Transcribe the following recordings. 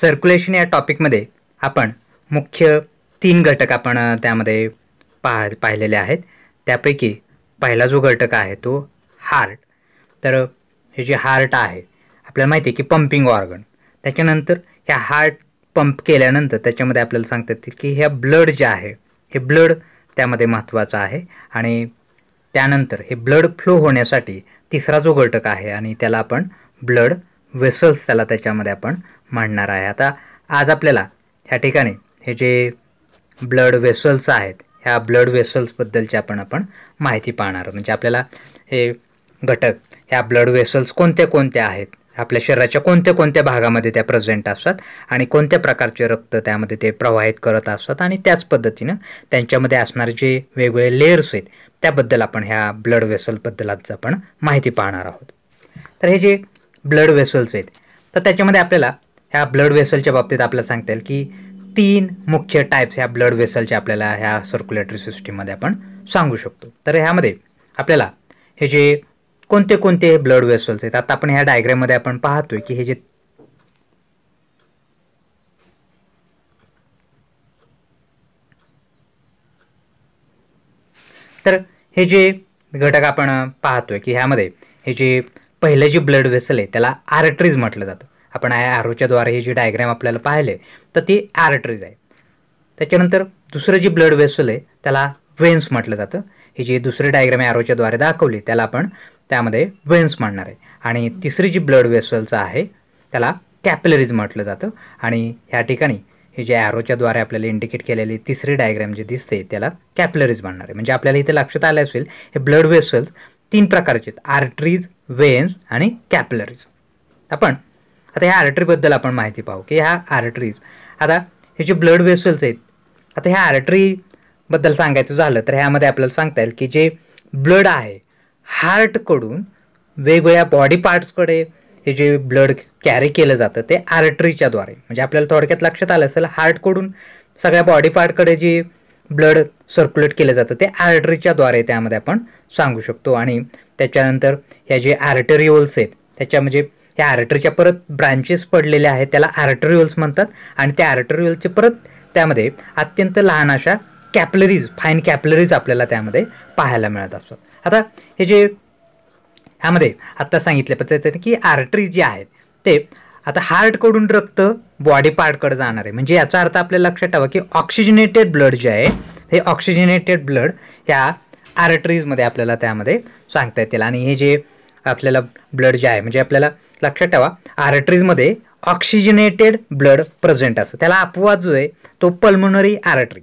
circulation या टॉपिकमध्ये आपण मुख्य तीन घटक आपण त्यामध्ये पाह पाहिलेले आहेत त्यापैकी पहिला जो घटक आहे तो हार्ट तर हे जे हार्ट आहे आपल्याला माहिती आहे की पंपिंग ऑर्गन त्याच्यानंतर ह्या हार्ट पंप केल्यानंतर त्याच्यामध्ये आपल्याला सांगतात की ह्या ब्लड जे आहे हे ब्लड त्यामध्ये महत्त्वाचं आहे आणि त्यानंतर हे ब्लड फ्लो होण्यासाठी तिसरा जो घटक आहे आणि त्याला आपण ब्लड वेसल्स त्याला त्याच्यामध्ये आपण मांडणार आहे आता आज आपल्याला ह्या ठिकाणी हे जे ब्लड वेसल्स आहेत ह्या ब्लड वेसल्सबद्दलची आपण आपण माहिती पाहणार म्हणजे आपल्याला हे घटक ह्या ब्लड वेसल्स कोणत्या कोणत्या आहेत आपल्या शरीराच्या कोणत्या कोणत्या भागामध्ये त्या प्रेझेंट असतात आणि कोणत्या प्रकारचे रक्त त्यामध्ये ते प्रवाहित करत असतात आणि त्याच पद्धतीनं त्यांच्यामध्ये असणारे जे वेगवेगळे लेयर्स आहेत त्याबद्दल आपण ह्या ब्लड वेसलबद्दल आज आपण माहिती पाहणार आहोत तर हे जे ब्लड वेसल्स आहेत तर त्याच्यामध्ये आपल्याला ह्या ब्लड वेसलच्या बाबतीत आपल्याला सांगता येईल की तीन मुख्य टाईप्स ह्या ब्लड वेसलच्या आपल्याला ह्या सर्क्युलेटरी सिस्टीममध्ये आपण सांगू शकतो तर ह्यामध्ये आपल्याला हे जे कोणते कोणते ब्लड वेसल्स आहेत आता आपण ह्या डायग्राममध्ये आपण पाहतोय की हे जे तर हे जे घटक आपण पाहतोय की ह्यामध्ये हे जे पहिलं जी ब्लड वेसल आहे त्याला आर्टरीज म्हटलं जातं आपण आय द्वारे हे जी डायग्रॅम आपल्याला पाहिले तर ती आर्टरीज आहे त्याच्यानंतर दुसरं जी ब्लड वेसल आहे त्याला वेन्स म्हटलं जातं हे जी दुसरी डायग्रॅम आहे द्वारे दाखवली त्याला आपण त्यामध्ये वेन्स म्हणणार आहे आणि तिसरी जी ब्लड वेसलचं आहे त्याला कॅपलरीज म्हटलं जातं आणि ह्या ठिकाणी हे जे द्वारे आपल्याला इंडिकेट केलेली तिसरी डायग्रॅम जे दिसते त्याला कॅपलरीज म्हणणार आहे म्हणजे आपल्याला इथे लक्षात आलं असेल हे ब्लड वेसल्स तीन प्रकारचे आहेत आर्टरीज वेन्स आणि कॅपलरीज आपण आता ह्या आर्टरीबद्दल आपण माहिती पाहू की ह्या आर्टरीज आता हे जे ब्लड वेसल्स आहेत आता ह्या आर्टरीबद्दल सांगायचं झालं तर ह्यामध्ये आपल्याला सांगता येईल की जे ब्लड आहे हार्टकडून वेगवेगळ्या बॉडी पार्ट्सकडे हे जे ब्लड कॅरी केलं जातं ते आर्टरीच्याद्वारे म्हणजे आपल्याला थोडक्यात लक्षात आलं असेल हार्टकडून सगळ्या बॉडी पार्टकडे जी ब्लड सर्क्युलेट केलं जातं ते आर्टरीच्याद्वारे त्यामध्ये आपण सांगू शकतो आणि त्याच्यानंतर ह्या जे आर्टेरिओल्स आहेत त्याच्या म्हणजे ह्या आर्टरीच्या परत ब्रांचेस पडलेल्या आहेत त्याला आर्टरिओल्स म्हणतात आणि त्या आर्टरिओल्सचे परत त्यामध्ये अत्यंत लहान अशा कॅपलरीज फाईन कॅपलरीज आपल्याला त्यामध्ये पाहायला मिळत असतात आता हे जे ह्यामध्ये आत्ता सांगितल्या पद्धतीने की आर्टरी जे आहेत ते आता हार्टकडून रक्त बॉडी पार्टकडे जाणार आहे म्हणजे याचा अर्थ आपल्याला लक्षात ठेवा की ऑक्सिजनेटेड ब्लड जे आहे हे ऑक्सिजनेटेड ब्लड ह्या आर्टरीजमध्ये आपल्याला त्यामध्ये सांगता येतील आणि हे जे आपल्याला ब्लड जे आहे म्हणजे आपल्याला लक्षात ठेवा आर्टरीजमध्ये ऑक्सिजनेटेड ब्लड प्रेझेंट असतं त्याला अपवाद जो आहे तो पल्मोनरी आर्टरी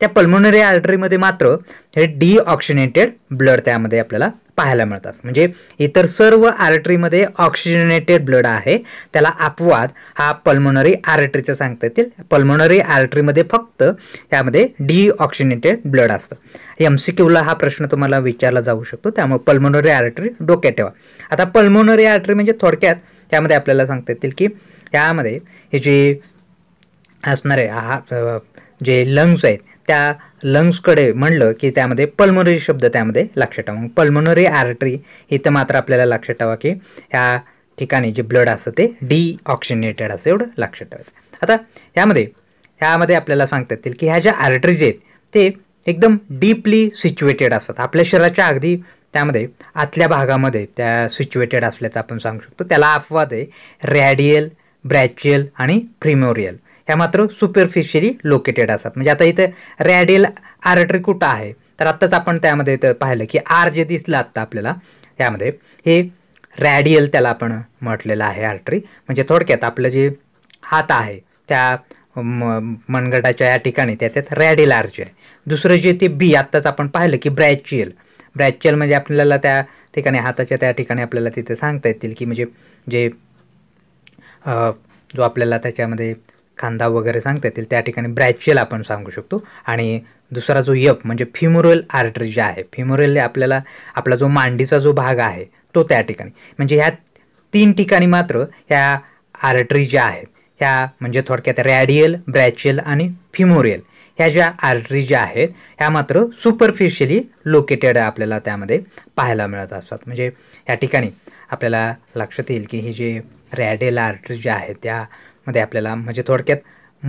त्या पल्मोनरी आर्टरीमध्ये मात्र हे डीऑक्सिनेटेड ब्लड त्यामध्ये आपल्याला पाहायला मिळतात म्हणजे इतर सर्व आर्टरीमध्ये ऑक्सिजनेटेड ब्लड आहे त्याला अपवाद हा पल्मोनरी आर्टरीचा सांगता येतील पल्मोनरी आर्टरीमध्ये फक्त त्यामध्ये डीऑक्सिनेटेड ब्लड असतं एम सी क्यूला हा प्रश्न तुम्हाला विचारला जाऊ शकतो त्यामुळे पल्मोनरी आर्टरी डोक्यात ठेवा आता पल्मोनरी आर्टरी म्हणजे थोडक्यात त्यामध्ये आपल्याला सांगता येतील की त्यामध्ये हे जे असणारे हा जे लंग्स आहेत त्या लंग्सकडे म्हणलं की त्यामध्ये पल्मोनरी शब्द त्यामध्ये लक्षात ठेवा मग पल्मोनरी आर्टरी इथं मात्र आपल्याला लक्षात ठेवा की ह्या ठिकाणी जे ब्लड असतं ते डिऑक्सिनेटेड असं एवढं लक्षात ठेवायचं आता ह्यामध्ये ह्यामध्ये आपल्याला सांगता येतील की ह्या ज्या आर्टरीज आहेत ते एकदम डीपली सिच्युएटेड असतात आपल्या शरीराच्या अगदी त्यामध्ये आतल्या भागामध्ये त्या सिच्युएटेड असल्याचं आपण सांगू शकतो त्याला अपवाद आहे रॅडियल ब्रॅच्युअल आणि प्रिमोरियल ह्या मात्र सुपरफिशरी लोकेटेड असतात म्हणजे आता इथं रॅडियल आर्टरी कुठं आहे तर आत्ताच आपण त्यामध्ये इथं पाहिलं की आर जे दिसलं आत्ता आपल्याला त्यामध्ये हे रॅडियल त्याला आपण म्हटलेलं आहे आर्टरी म्हणजे थोडक्यात आपलं जे हात आहे त्या म मनगटाच्या या ठिकाणी त्यात रॅडियल आर्च आहे दुसरं जे ते बी आत्ताच आपण पाहिलं की ब्रॅचियल ब्रॅचियल म्हणजे आपल्याला त्या ठिकाणी हाताच्या त्या ठिकाणी आपल्याला तिथे सांगता येतील की म्हणजे जे जो आपल्याला त्याच्यामध्ये खांदा वगैरे सांगता येतील त्या ठिकाणी ब्रॅचेल आपण सांगू शकतो आणि दुसरा जो यप म्हणजे फिमोरल आर्टरी जे आहे फिमोरल आपल्याला आपला जो मांडीचा जो भाग आहे तो त्या ठिकाणी म्हणजे ह्या तीन ठिकाणी मात्र ह्या आर्टरी ज्या आहेत ह्या म्हणजे थोडक्यात रॅडियल ब्रॅचेल आणि फिमोरियल ह्या ज्या आर्टरी ज्या आहेत ह्या मात्र सुपरफिशियली लोकेटेड आपल्याला त्यामध्ये पाहायला मिळत असतात म्हणजे ह्या ठिकाणी आपल्याला लक्षात येईल की ही जे रॅडियल आर्टरी ज्या आहेत त्या मध्ये आपल्याला म्हणजे थोडक्यात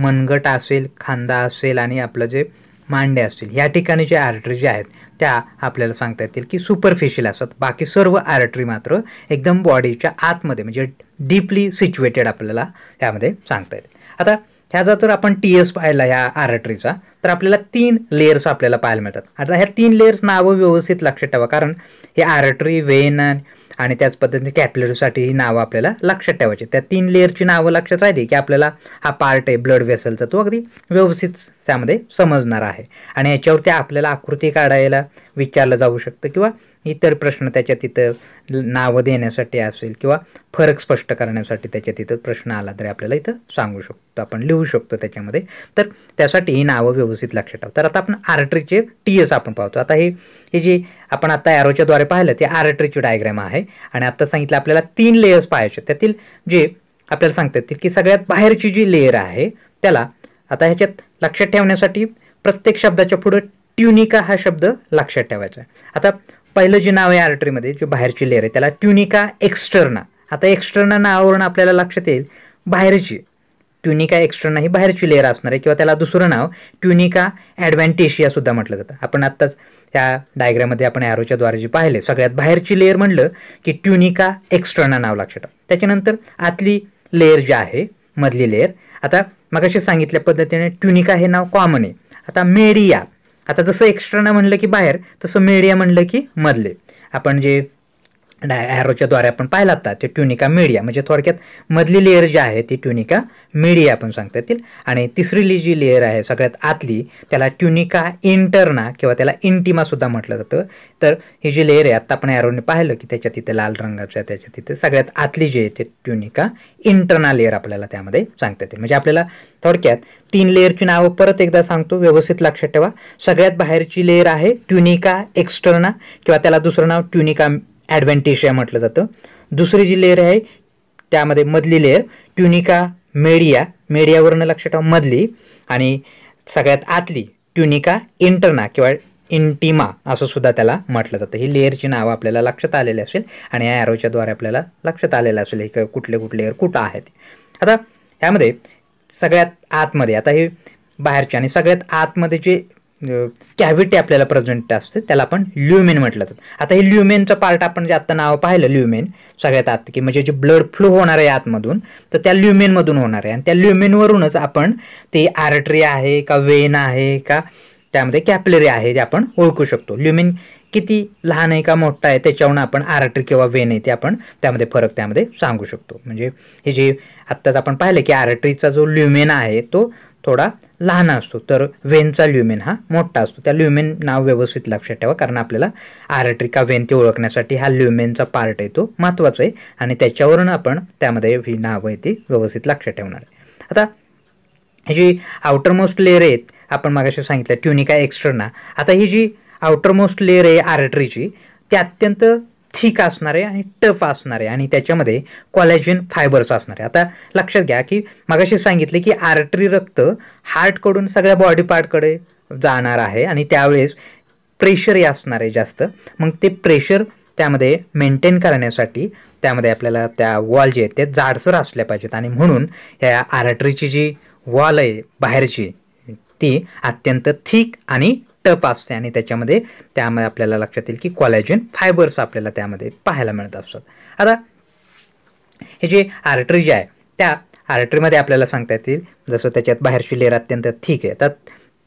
मनगट असेल खांदा असेल आणि आपलं जे मांडे असतील या ठिकाणी जे आर्टरी ज्या आहेत त्या आपल्याला सांगता येतील की सुपरफिशियल असतात बाकी सर्व आर्टरी मात्र एकदम बॉडीच्या आतमध्ये म्हणजे डीपली सिच्युएटेड आपल्याला त्यामध्ये सांगता येतील आता ह्या जर तर आपण टी एस पाहिला ह्या आर्टरीचा तर आपल्याला तीन लेयर्स आपल्याला पाहायला मिळतात आता ह्या तीन लेयर्स नावं व्यवस्थित लक्षात ठेवा कारण हे आर्टरी वेन आणि आणि त्याच पद्धतीने कॅपलरीसाठी ही नावं आपल्याला लक्षात ठेवायची त्या तीन लेअरची नावं लक्षात राहिली की आपल्याला हा पार्ट आहे ब्लड वेसलचा तो अगदी व्यवस्थित त्यामध्ये समजणार आहे आणि याच्यावरती आपल्याला आकृती काढायला विचारलं जाऊ शकतं किंवा इतर प्रश्न त्याच्या तिथं नावं देण्यासाठी असेल किंवा फरक स्पष्ट करण्यासाठी त्याच्या तिथं प्रश्न आला तरी आपल्याला इथं सांगू शकतो आपण लिहू शकतो त्याच्यामध्ये तर त्यासाठी ही नावं व्यवस्थित लक्षात ठेवतो तर आता आपण आर्ट्रीचे टी एस आपण पाहतो आता हे हे जे आपण आता ॲरोच्याद्वारे पाहिलं ते आर्ट्रीची डायग्राम आहे आणि आता सांगितलं आपल्याला तीन लेयर्स पाहायचे त्यातील जे आपल्याला सांगता येतील की सगळ्यात बाहेरची जी लेयर आहे त्याला आता ह्याच्यात लक्षात ठेवण्यासाठी प्रत्येक शब्दाच्या पुढं ट्युनिका हा शब्द लक्षात ठेवायचा आता पहिलं जे नाव आहे आर्टरीमध्ये जे बाहेरची लेअर आहे त्याला ट्युनिका एक्स्टर्ना आता एक्स्टर्ना नावावरून आपल्याला लक्षात येईल बाहेरची ट्युनिका एक्स्टर्ना ही बाहेरची लेअर असणार आहे किंवा त्याला दुसरं नाव ट्युनिका ॲडव्हॅन्टेशिया सुद्धा म्हटलं जातं आपण आत्ताच त्या डायग्राममध्ये आपण ॲरोच्या द्वारे जे पाहिले सगळ्यात बाहेरची लेअर म्हणलं की ट्युनिका एक्स्टर्ना नाव लक्षात ठेवा त्याच्यानंतर आतली लेअर जी आहे मधली लेअर आता मग सांगितल्या पद्धतीने ट्युनिका हे नाव कॉमन आहे आता मेरिया आता जसं एक्स्ट्रा म्हणलं की बाहेर तसं मीडिया म्हणलं की मधले आपण जे डाय ॲरोच्याद्वारे आपण पाहिला आता ते ट्युनिका मीडिया म्हणजे थोडक्यात मधली लेअर जी आहे ती ट्युनिका मीडिया आपण सांगता येतील आणि तिसरी जी लेअर आहे सगळ्यात आतली त्याला ट्युनिका इंटरना किंवा त्याला सुद्धा म्हटलं जातं तर ही जी लेअर आहे आत्ता आपण ॲरोने पाहिलं की त्याच्या तिथे लाल रंगाच्या त्याच्या तिथे सगळ्यात आतली जी आहे ते ट्युनिका इंटरना लेअर आपल्याला त्यामध्ये सांगता येतील म्हणजे आपल्याला थोडक्यात तीन लेअरची नावं परत एकदा सांगतो व्यवस्थित लक्षात ठेवा सगळ्यात बाहेरची लेअर आहे ट्युनिका एक्स्टर्ना किंवा त्याला दुसरं नाव ट्युनिका ॲडव्हेंटेशिया म्हटलं जातं दुसरी जी लेअर आहे त्यामध्ये मधली लेअर ट्युनिका मेडिया मेडियावरनं लक्षात ठेवा मधली आणि सगळ्यात आतली ट्युनिका इंटरना किंवा इंटिमा असं सुद्धा त्याला म्हटलं जातं ही लेअरची नावं आपल्याला लक्षात आलेली असेल आणि या ॲरोच्याद्वारे आपल्याला लक्षात आलेलं असेल हे कुठले कुठले लेअर कुठं आहेत आता ह्यामध्ये सगळ्यात आतमध्ये आता हे बाहेरचे आणि सगळ्यात आतमध्ये जे कॅव्हिटी आपल्याला प्रेझेंट असते त्याला आपण ल्युमेन म्हटलं जातं आता हे ल्युमेनचं पार्ट आपण जे आत्ता नाव पाहिलं ल्युमेन सगळ्यात आत की म्हणजे जे ब्लड फ्लो होणार आहे आतमधून तर त्या ल्युमेनमधून होणार आहे आणि त्या ल्युमेनवरूनच आपण ते आर्टरी आहे का वेन आहे का त्यामध्ये कॅपलरी आहे ते आपण ओळखू शकतो ल्युमेन किती लहान आहे का मोठा आहे त्याच्यावरून आपण आर्टरी किंवा वेन आहे ते आपण त्यामध्ये फरक त्यामध्ये सांगू शकतो म्हणजे हे जे आत्ताच आपण पाहिलं की आर्टरीचा जो ल्युमेन आहे तो थोडा लहान असतो तर वेनचा ल्युमेन हा मोठा असतो त्या ल्युमेन नाव व्यवस्थित लक्षात ठेवा कारण आपल्याला आर्टरी का वेन ते ओळखण्यासाठी हा ल्युमेनचा पार्ट आहे तो महत्त्वाचा आहे आणि त्याच्यावरून आपण त्यामध्ये ही नावं आहे ती व्यवस्थित लक्षात ठेवणार आता ही जी मोस्ट लेअर आहेत आपण मागाशी सांगितलं ट्युनिका एक्स्टर्ना आता ही जी आउटर मोस्ट लेअर आहे आर्टरीची ती अत्यंत थिक असणार आहे आणि टफ असणार आहे आणि त्याच्यामध्ये कॉलॅजिन फायबर्स असणार आहे आता लक्षात घ्या की मगाशी सांगितले की आर्टरी रक्त हार्टकडून सगळ्या बॉडी पार्टकडे जाणार आहे आणि त्यावेळेस प्रेशरही असणार आहे जास्त मग ते प्रेशर त्यामध्ये मेंटेन करण्यासाठी त्यामध्ये आपल्याला त्या वॉल जे आहेत ते जाडसर असल्या पाहिजेत आणि म्हणून या आर्टरीची जी वॉल आहे बाहेरची ती अत्यंत थिक आणि टप असते आणि त्याच्यामध्ये त्यामध्ये आपल्याला लक्षात येईल की कॉलॅजन फायबर्स आपल्याला त्यामध्ये पाहायला मिळत असतात आता हे जे आर्टरी जे आहे त्या आर्टरीमध्ये आपल्याला सांगता येतील जसं त्याच्यात बाहेरची लेअर अत्यंत ठीक आहे तर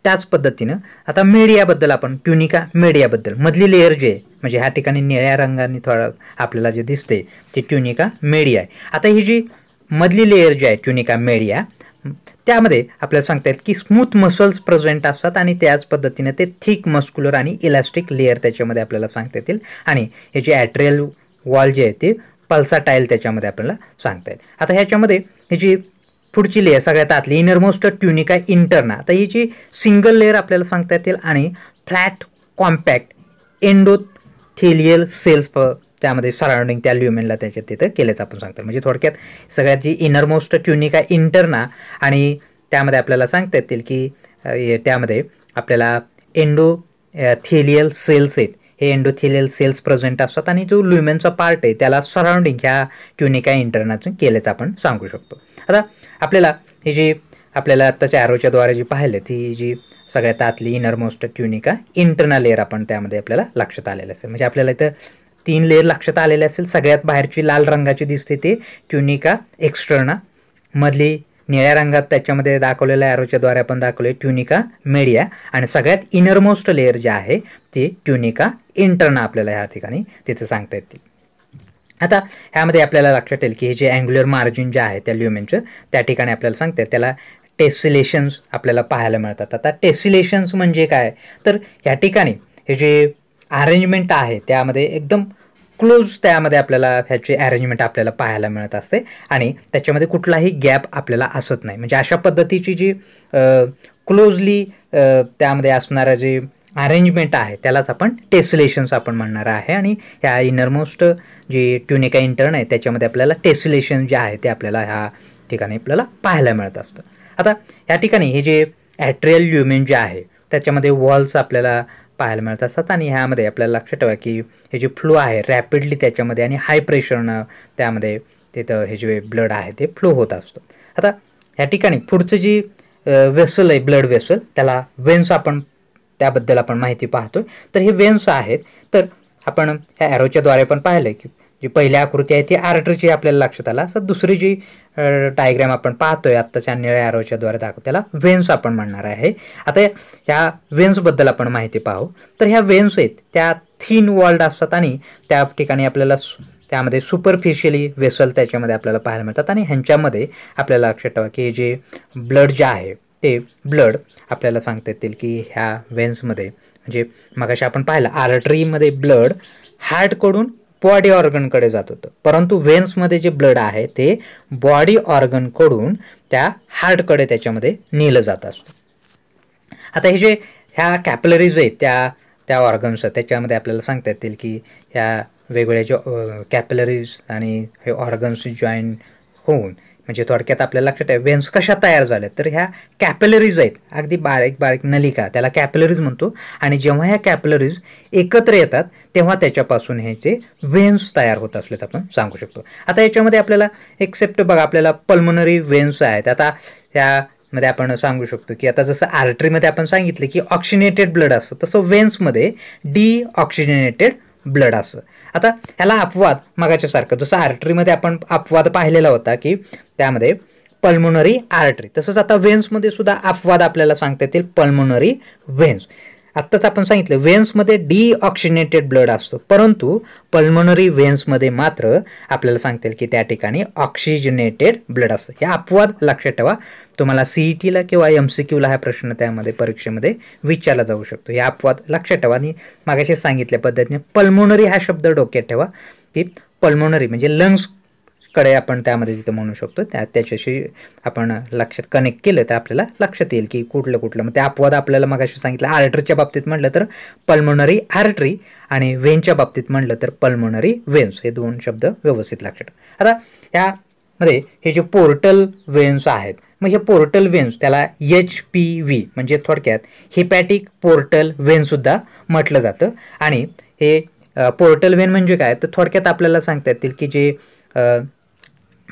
त्याच पद्धतीनं आता मेडियाबद्दल आपण ट्युनिका मेडियाबद्दल मधली लेअर जी आहे म्हणजे ह्या ठिकाणी निळ्या रंगाने थोडं आपल्याला जे दिसते ती ट्युनिका मेडिया आहे आता ही जी मधली लेअर जी आहे ट्युनिका मेडिया त्यामध्ये आपल्याला सांगतायत की स्मूथ मसल्स प्रेझेंट असतात आणि त्याच पद्धतीने ते थिक मस्क्युलर आणि इलास्टिक लेअर त्याच्यामध्ये आपल्याला सांगता येतील आणि ह्याची ॲट्रियल वॉल जी आहे ती पल्साटाईल त्याच्यामध्ये आपल्याला सांगता येईल आता ह्याच्यामध्ये ह्याची पुढची लेअर सगळ्यात आतली इनरमोस्ट ट्युनिका इंटरना आता ही जी सिंगल लेअर आपल्याला सांगता येतील आणि फ्लॅट कॉम्पॅक्ट एंडोथेलियल सेल्स प त्यामध्ये सराउंडिंग त्या ल्युमेनला त्याच्यात तिथं केल्याचं आपण सांगतो म्हणजे थोडक्यात सगळ्यात जी इनरमोस्ट ट्युनिक आहे इंटरना आणि त्यामध्ये आपल्याला सांगता येतील की त्यामध्ये आपल्याला एंडो थेलियल सेल्स आहेत हे एंडोथेलियल सेल्स प्रेझेंट असतात आणि जो ल्युमेनचा पार्ट आहे त्याला सराउंडिंग ह्या ट्युनिका इंटरनातून केल्याचं आपण सांगू शकतो आता आपल्याला ही जी आपल्याला आत्ताच्या द्वारे जी पाहिलं ती जी सगळ्यात आतली इनरमोस्ट ट्युनिका इंटरनल एअर आपण त्यामध्ये आपल्याला लक्षात आलेलं असेल म्हणजे आपल्याला इथं तीन लेअर लक्षात आलेले असेल सगळ्यात बाहेरची लाल रंगाची दिसते ती ट्युनिका एक्स्टर्ना मधली निळ्या रंगात त्याच्यामध्ये दाखवलेल्या ॲरोच्याद्वारे द्वारे आपण दाखवले ट्युनिका मेडिया आणि सगळ्यात इनरमोस्ट लेअर जे आहे ती ट्युनिका इंटरना आपल्याला ह्या ठिकाणी तिथे सांगता येतील आता ह्यामध्ये आपल्याला लक्षात येईल की हे जे अँग्युलर मार्जिन जे आहे त्या ल्युमेनचं त्या ठिकाणी आपल्याला सांगते त्याला टेसिलेशन्स आपल्याला पाहायला मिळतात आता टेसिलेशन्स म्हणजे काय तर ह्या ठिकाणी हे जे अरेंजमेंट आहे त्यामध्ये एकदम क्लोज त्यामध्ये आपल्याला ह्याची अरेंजमेंट आपल्याला पाहायला मिळत असते आणि त्याच्यामध्ये कुठलाही गॅप आपल्याला असत नाही म्हणजे अशा पद्धतीची जी क्लोजली त्यामध्ये असणारं जे अरेंजमेंट आहे त्यालाच आपण टेसिलेशन्स आपण म्हणणार आहे आणि ह्या इनरमोस्ट जे ट्युनिका इंटर्न आहे त्याच्यामध्ये आपल्याला टेसिलेशन जे आहे ते आपल्याला ह्या ठिकाणी आपल्याला पाहायला मिळत असतं आता ह्या ठिकाणी हे जे ॲट्रियल ल्युमेन जे आहे त्याच्यामध्ये वॉल्स आपल्याला पाहायला मिळत असतात आणि ह्यामध्ये आपल्याला लक्षात ठेवा की हे जे फ्लो आहे रॅपिडली त्याच्यामध्ये आणि हाय प्रेशरनं त्यामध्ये तिथं हे जे ब्लड आहे ते फ्लो होत असतं आता ह्या ठिकाणी पुढचं जी वेसल आहे ब्लड वेसल त्याला वेन्स आपण त्याबद्दल आपण माहिती पाहतो तर हे वेन्स आहेत तर आपण ह्या ॲरोच्याद्वारे पण पाहिलं की जी पहिली आकृती आहे ती आर्टरीची आपल्याला लक्षात आला असं दुसरी जी डायग्रॅम आपण पाहतोय आत्ताच्या निळ्या आरोच्या द्वारे दाखव त्याला वेन्स आपण म्हणणार आहे आता ह्या वेन्सबद्दल आपण माहिती पाहू तर ह्या वेन्स आहेत त्या थिन वॉल्ड असतात आणि त्या ठिकाणी आपल्याला त्यामध्ये सुपरफिशियली वेसल त्याच्यामध्ये आपल्याला पाहायला मिळतात आणि ह्यांच्यामध्ये आपल्याला लक्षात ठेवा की हे जे ब्लड जे आहे ते ब्लड आपल्याला सांगता येतील की ह्या वेन्समध्ये म्हणजे मगाशी आपण पाहिलं आर्टरीमध्ये ब्लड हार्टकडून बॉडी ऑर्गनकडे जात होतं परंतु व्हेन्समध्ये जे ब्लड आहे ते बॉडी ऑर्गनकडून त्या हार्टकडे त्याच्यामध्ये नेलं जात असतं आता हे जे ह्या कॅपलरीज आहेत त्या त्या ऑर्गन्स त्याच्यामध्ये आपल्याला सांगता येतील की ह्या वेगवेगळ्या ज्या कॅपलरीज आणि हे ऑर्गन्स जॉईन होऊन म्हणजे थोडक्यात आपल्याला लक्षात आहे वेन्स कशा तयार झाल्यात तर ह्या कॅपलरीज आहेत अगदी बारीक बारीक नलिका त्याला कॅपलरीज म्हणतो आणि जेव्हा ह्या कॅपलरीज एकत्र येतात तेव्हा त्याच्यापासून हे जे वेन्स तयार होत असल्याचं आपण सांगू शकतो आता याच्यामध्ये आपल्याला एक्सेप्ट बघा आपल्याला पल्मोनरी वेन्स आहेत आता ह्या मध्ये आपण सांगू शकतो की आता जसं आर्टरीमध्ये आपण सांगितलं की ऑक्सिनेटेड ब्लड असतं तसं वेन्समध्ये डी ऑक्सिजनेटेड ब्लड असं आता ह्याला अपवाद मागाच्यासारखं जसं आर्टरीमध्ये आपण अपवाद पाहिलेला होता की त्यामध्ये पल्मोनरी आर्टरी तसंच आता वेन्समध्ये सुद्धा अपवाद आपल्याला सांगता येतील पल्मोनरी व्हेन्स आत्ताच आपण सांगितलं व्हेन्समध्ये डीऑक्सिनेटेड ब्लड असतो परंतु पल्मोनरी वेन्समध्ये मात्र आपल्याला सांगता येईल की त्या ठिकाणी ऑक्सिजनेटेड ब्लड असतं हे अपवाद लक्षात ठेवा तुम्हाला सीईटीला e किंवा एम सी क्यूला हा प्रश्न त्यामध्ये परीक्षेमध्ये विचारला जाऊ शकतो हे अपवाद लक्षात ठेवा आणि मागाशी सांगितल्या पद्धतीने पल्मोनरी हा शब्द डोक्यात ठेवा की पल्मोनरी म्हणजे लंग्स कडे आपण त्यामध्ये तिथं म्हणू शकतो त्या त्याच्याशी आपण लक्षात कनेक्ट केलं तर आपल्याला लक्षात येईल की कुठलं कुठलं मग ते अपवाद आपल्याला मगाशी सांगितलं आर्टरीच्या बाबतीत म्हटलं तर पल्मोनरी आर्टरी आणि वेनच्या बाबतीत म्हटलं तर पल्मोनरी वेन्स हे दोन शब्द व्यवस्थित लक्षात आता यामध्ये हे जे पोर्टल वेन्स आहेत मग हे पोर्टल वेन्स त्याला एच पी व्ही म्हणजे थोडक्यात हिपॅटिक पोर्टल वेनसुद्धा म्हटलं जातं आणि हे पोर्टल वेन म्हणजे काय तर थोडक्यात आपल्याला सांगता येतील की जे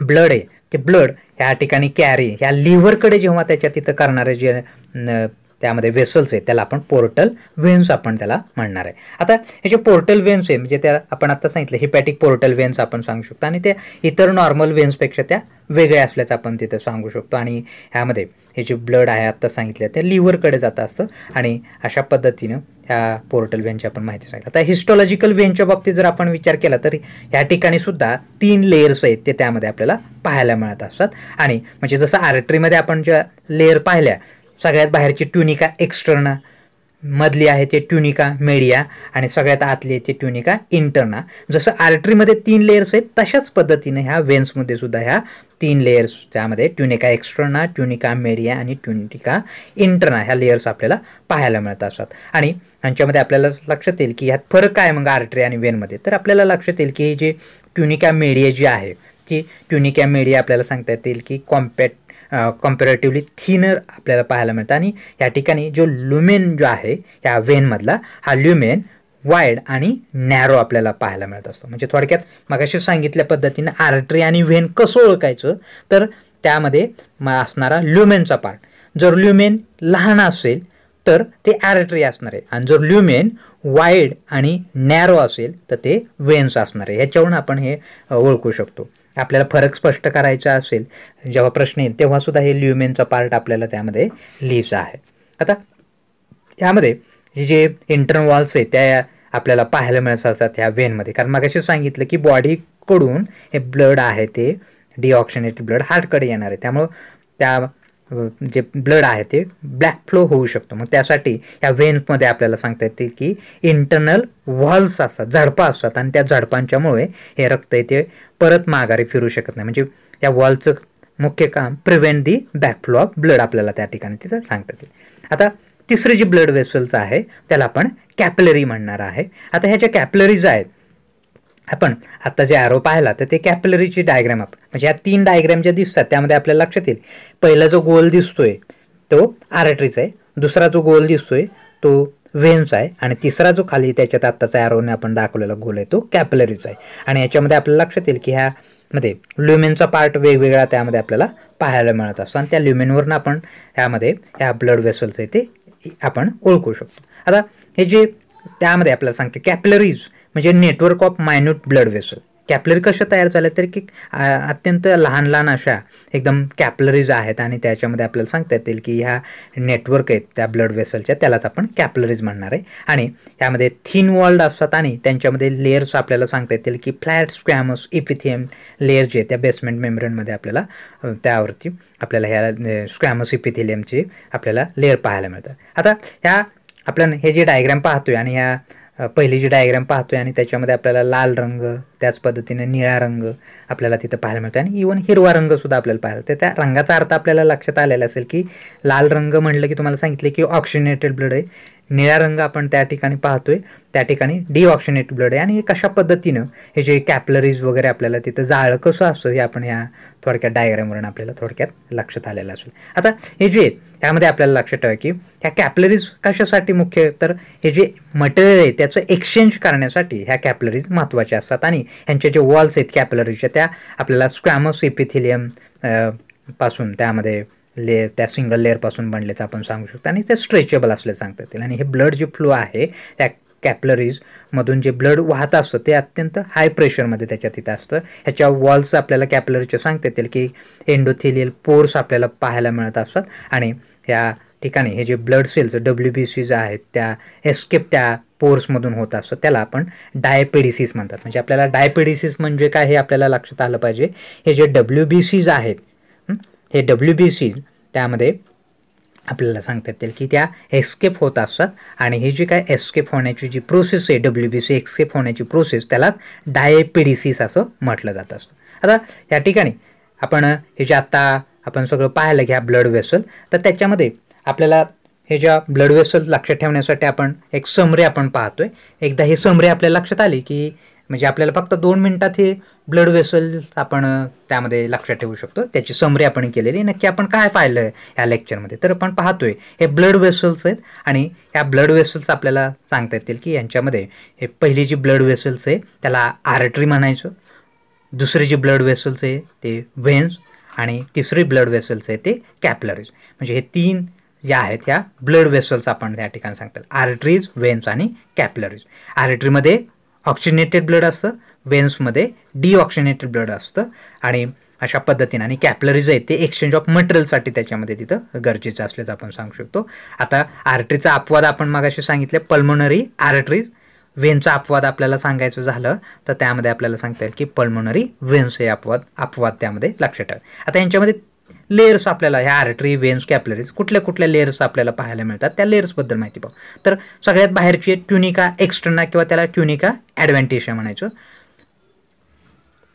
ब्लड आहे ते ब्लड ह्या ठिकाणी कॅरी ह्या लिव्हरकडे जेव्हा त्याच्या तिथं करणारे जे त्यामध्ये वेसल्स आहेत त्याला आपण पोर्टल वेन्स आपण त्याला म्हणणार आहे आता हे जे पोर्टल वेन्स आहे म्हणजे त्या आपण आता सांगितलं हिपॅटिक पोर्टल वेन्स आपण सांगू शकतो आणि त्या इतर नॉर्मल वेन्सपेक्षा त्या वेगळ्या असल्याचं आपण तिथं सांगू शकतो आणि ह्यामध्ये हे जे ब्लड आहे आत्ता सांगितलं ते लिव्हरकडे जात असतं आणि अशा पद्धतीनं ह्या पोर्टल व्हॅनची आपण माहिती सांगितलं आता हिस्टॉलॉजिकल व्हेनच्या बाबतीत जर आपण विचार केला तर ह्या ठिकाणी सुद्धा तीन लेयर्स आहेत ते त्यामध्ये आपल्याला पाहायला मिळत असतात आणि म्हणजे जसं आर्ट्रीमध्ये आपण ज्या लेअर पाहिल्या सगळ्यात बाहेरची ट्युनिका एक्स्टर्ना मधली आहे ते ट्युनिका मेडिया आणि सगळ्यात आतली आहे ते ट्युनिका इंटरना जसं आर्ट्रीमध्ये तीन लेयर्स आहेत तशाच पद्धतीने ह्या वेन्समध्ये सुद्धा ह्या तीन लेयर्स त्यामध्ये ट्युनिका एक्स्ट्रना ट्युनिका मेडिया आणि ट्युनिका इंटरना ह्या लेयर्स आपल्याला पाहायला मिळत असतात आणि ह्यांच्यामध्ये आपल्याला लक्षात येईल की ह्यात फरक काय मग आर्टरी आणि वेनमध्ये तर आपल्याला लक्षात येईल की हे जे ट्युनिका मेडिया जी आहे की ट्युनिका मेडिया आपल्याला सांगता येईल की कॉम्पॅट कम्पेरेटिवली थिनर आपल्याला पाहायला मिळतं आणि या ठिकाणी जो ल्युमेन जो आहे ह्या वेनमधला हा ल्युमेन वाईड आणि नॅरो आपल्याला पाहायला मिळत असतो म्हणजे थोडक्यात मगाशी सांगितल्या पद्धतीने आर्टरी आणि व्हेन कसं ओळखायचं तर त्यामध्ये असणारा ल्युमेनचा पार्ट जर ल्युमेन लहान असेल तर ते आर्टरी असणार आहे आणि जर ल्युमेन वाईड आणि नॅरो असेल तर ते व्हेन्स असणार आहे ह्याच्यावरून आपण हे ओळखू शकतो आपल्याला फरक स्पष्ट करायचा असेल जेव्हा प्रश्न येईल तेव्हा सुद्धा हे ल्युमेनचा पार्ट आपल्याला त्यामध्ये लिहिचा आहे आता यामध्ये हे जे इंटर्न वॉल्स आहेत त्या आपल्याला पाहायला मिळत असतात ह्या वेनमध्ये कारण मग सांगितलं की बॉडीकडून हे ब्लड आहे ते डिऑक्सिनेटेड ब्लड हार्टकडे येणार आहे त्यामुळं त्या जे ब्लड आहे ते ब्लॅक फ्लो होऊ शकतो मग त्यासाठी या वेन्समध्ये आपल्याला सांगता येते की इंटरनल व्हॉल्स असतात झडपा असतात आणि त्या झडपांच्यामुळे हे रक्त येते परत माघारी फिरू शकत नाही म्हणजे या वॉलचं मुख्य काम prevent the flow of blood आपल्याला त्या ठिकाणी तिथं सांगता येईल आता तिसरं जी ब्लड वेसल्स आहे त्याला आपण कॅपलरी म्हणणार आहे आता ह्या ज्या कॅपलरीज आहेत आपण आत्ता जे ॲरो पाहिला तर ते कॅपलरीची डायग्रॅम आप म्हणजे ह्या तीन डायग्रॅम ज्या दिसतात त्यामध्ये आपल्याला लक्षात येईल पहिला जो गोल दिसतोय तो आरटरीचा आहे दुसरा जो गोल दिसतोय तो व्हेन्स आहे आणि तिसरा जो खाली त्याच्यात आत्ताचा ॲरोने आपण दाखवलेला गोल आहे तो कॅपलरीचा आहे आणि याच्यामध्ये आपल्याला लक्षात येईल की ह्यामध्ये ल्युमेनचा पार्ट वेगवेगळा त्यामध्ये आपल्याला पाहायला मिळत असतो आणि त्या ल्युमेनवरून आपण ह्यामध्ये ह्या ब्लड वेसल्स आहे ते आपण ओळखू शकतो आता हे जे त्यामध्ये आपल्याला सांगते कॅपलरीज म्हणजे network of minute blood vessel capillary कशा तयार झाल्या तर की अत्यंत लहान लहान अशा एकदम कॅपलरीज आहेत आणि त्याच्यामध्ये आपल्याला सांगता येतील की ह्या नेटवर्क आहेत त्या ब्लड वेसलच्या त्यालाच आपण कॅपलरीज म्हणणार आहे आणि यामध्ये थिन वॉल्ड असतात आणि त्यांच्यामध्ये लेअर्स आपल्याला सांगता येतील की फ्लॅट स्क्वॅमस इपिथियम लेअर जे त्या बेसमेंट मेमरीमध्ये आपल्याला त्यावरती आपल्याला ह्या स्क्वॅमस इपिथिलियमचे आपल्याला लेअर पाहायला मिळतात आता ह्या आपण हे जे डायग्राम पाहतोय आणि ह्या पहिली जी डायग्राम पाहतोय आणि त्याच्यामध्ये आपल्याला लाल रंग त्याच पद्धतीने निळा रंग आपल्याला तिथं पाहायला मिळतो आणि इवन हिरवा रंग सुद्धा आपल्याला पाहायला तर त्या रंगाचा अर्थ आपल्याला लक्षात आलेला असेल की लाल रंग म्हटलं की तुम्हाला सांगितले की ऑक्सिजनेटेड ब्लड आहे निळा रंग आपण त्या ठिकाणी पाहतोय त्या ठिकाणी डिऑक्सिनेट ब्लड आहे आणि हे कशा पद्धतीनं हे जे कॅपलरीज वगैरे आपल्याला तिथं जाळं कसं असतं हे आपण ह्या थोडक्यात डायग्रामवरून आपल्याला थोडक्यात लक्षात आलेलं असेल आता हे जे आहेत त्यामध्ये आपल्याला लक्षात ठेवा की ह्या कॅपलरीज कशासाठी मुख्य तर हे जे मटेरियल आहे त्याचं एक्सचेंज करण्यासाठी ह्या कॅपलरीज महत्त्वाच्या असतात आणि ह्यांचे जे वॉल्स आहेत कॅपलरीजच्या त्या आपल्याला स्क्वॅमस इपिथिलियम पासून त्यामध्ये लेअर त्या सिंगल लेअरपासून बनल्याचं आपण सांगू शकतो आणि ते स्ट्रेचेबल असल्याचं सांगता येतील आणि हे ब्लड जे फ्लो आहे त्या कॅपलरीजमधून जे ब्लड वाहत असतं ते अत्यंत हाय प्रेशरमध्ये त्याच्या तिथं असतं ह्याच्या वॉल्स आपल्याला कॅपलरीचे सांगता येतील की एंडोथिलियल पोर्स आपल्याला पाहायला मिळत असतात आणि ह्या ठिकाणी हे जे blood cells W B Cs आहेत त्या एस्केप त्या पोर्समधून होत असतं त्याला आपण डायपेडिसिस म्हणतात म्हणजे आपल्याला डायपेडिसिस म्हणजे काय हे आपल्याला लक्षात आलं पाहिजे हे जे डब्ल्यू बी सीज आहेत हे डब्ल्यू बी सी त्यामध्ये आपल्याला सांगता येतील की त्या एस्केप होत असतात आणि ही जी काय एस्केप होण्याची जी प्रोसेस आहे डब्ल्यू बी सी एस्केप होण्याची प्रोसेस त्याला डायपेडिसिस असं म्हटलं जात असतं आता या ठिकाणी आपण हे जे आत्ता आपण सगळं पाहिलं घ्या ब्लड वेसल तर त्याच्यामध्ये आपल्याला हे ज्या ब्लड वेसल लक्षात ठेवण्यासाठी आपण एक समरी आपण पाहतोय एकदा हे समरी आपल्या लक्षात आली की म्हणजे आपल्याला फक्त दोन मिनिटात हे ब्लड वेसल्स आपण त्यामध्ये लक्षात ठेवू शकतो त्याची समरी आपण केलेली नक्की आपण काय पाहिलं आहे ह्या लेक्चरमध्ये तर आपण पाहतोय हे ब्लड वेसल्स आहेत आणि ह्या ब्लड वेसल्स आपल्याला सांगता येतील की यांच्यामध्ये हे पहिली जी ब्लड वेसल्स आहे त्याला आर्टरी म्हणायचं दुसरी जी ब्लड वेसल्स आहे ते व्हेन्स आणि तिसरी ब्लड वेसल्स आहे ते कॅपलरीज म्हणजे हे तीन ज्या आहेत ह्या ब्लड वेसल्स आपण त्या ठिकाणी सांगतात आर्टरीज व्हेन्स आणि कॅपलरीज आर्टरीमध्ये ऑक्सिनेटेड ब्लड असतं वेन्समध्ये डिऑक्सिनेटेड ब्लड असतं आणि अशा पद्धतीने आणि कॅपलरी जे आहे ते एक्सचेंज ऑफ मटेरियलसाठी त्याच्यामध्ये तिथं गरजेचं असल्याचं आपण सांगू शकतो आता आर्टरीचा अपवाद आपण मागाशी सांगितलं पल्मोनरी आर्टरीज वेनचा अपवाद आपल्याला सांगायचं झालं तर त्यामध्ये आपल्याला सांगता येईल की पल्मोनरी वेन्स हे अपवाद अपवाद त्यामध्ये लक्षात ठेवा आता यांच्यामध्ये लेयर्स आपल्याला ह्या आर्टरी वेन्स कॅपलरीज कुठल्या कुठल्या लेयर्स आपल्याला पाहायला मिळतात त्या लेयर्सबद्दल माहिती पाहू तर सगळ्यात बाहेरची ट्युनिका एक्स्टर्ना किंवा त्याला ट्युनिका ॲडव्हान्टेशिया म्हणायचं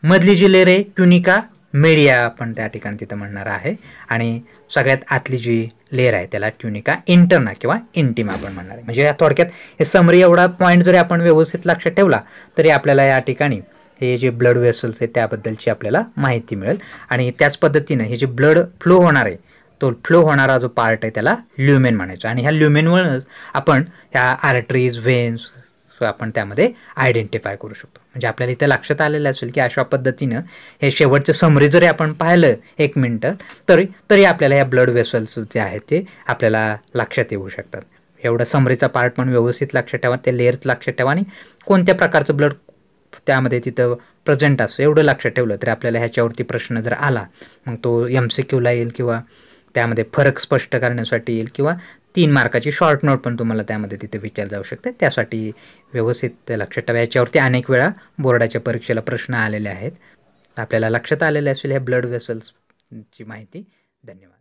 मधली जी लेअर आहे ट्युनिका मीडिया आपण त्या ठिकाणी तिथं म्हणणार आहे आणि सगळ्यात आतली जी लेअर आहे त्याला ट्युनिका इंटरना किंवा इंटिम आपण म्हणणार आहे म्हणजे या थोडक्यात हे समरी एवढा पॉईंट जरी आपण व्यवस्थित लक्षात ठेवला तरी आपल्याला या ठिकाणी हे जे ब्लड वेसल्स आहेत त्याबद्दलची आपल्याला माहिती मिळेल आणि त्याच पद्धतीनं हे जे ब्लड फ्लो होणार आहे तो फ्लो होणारा जो पार्ट आहे त्याला ल्युमेन म्हणायचा आणि ह्या ल्युमेनवरच आपण ह्या आर्टरीज व्हेन्स आपण त्यामध्ये आयडेंटिफाय करू शकतो म्हणजे आपल्याला इथे लक्षात आलेलं असेल की अशा पद्धतीनं हे शेवटचं समरी जरी आपण पाहिलं एक मिनटं तरी तरी आपल्याला ह्या ब्लड वेसल्स जे आहेत ते आपल्याला लक्षात येऊ शकतात एवढा समरीचा पार्ट पण व्यवस्थित लक्षात ठेवा ते लेअर्स लक्षात ठेवा आणि कोणत्या प्रकारचं ब्लड त्यामध्ये तिथं प्रेझेंट असतो एवढं लक्षात ठेवलं तरी आपल्याला ह्याच्यावरती प्रश्न जर आला मग तो एम सी क्यूला येईल किंवा त्यामध्ये फरक स्पष्ट करण्यासाठी येईल किंवा तीन मार्काची शॉर्ट नोट पण तुम्हाला त्यामध्ये तिथे विचारलं जाऊ शकते त्यासाठी व्यवस्थित लक्षात ठेवा याच्यावरती अनेक वेळा बोर्डाच्या परीक्षेला प्रश्न आलेले आहेत आपल्याला लक्षात आलेले असेल ह्या ब्लड वेसल्सची माहिती धन्यवाद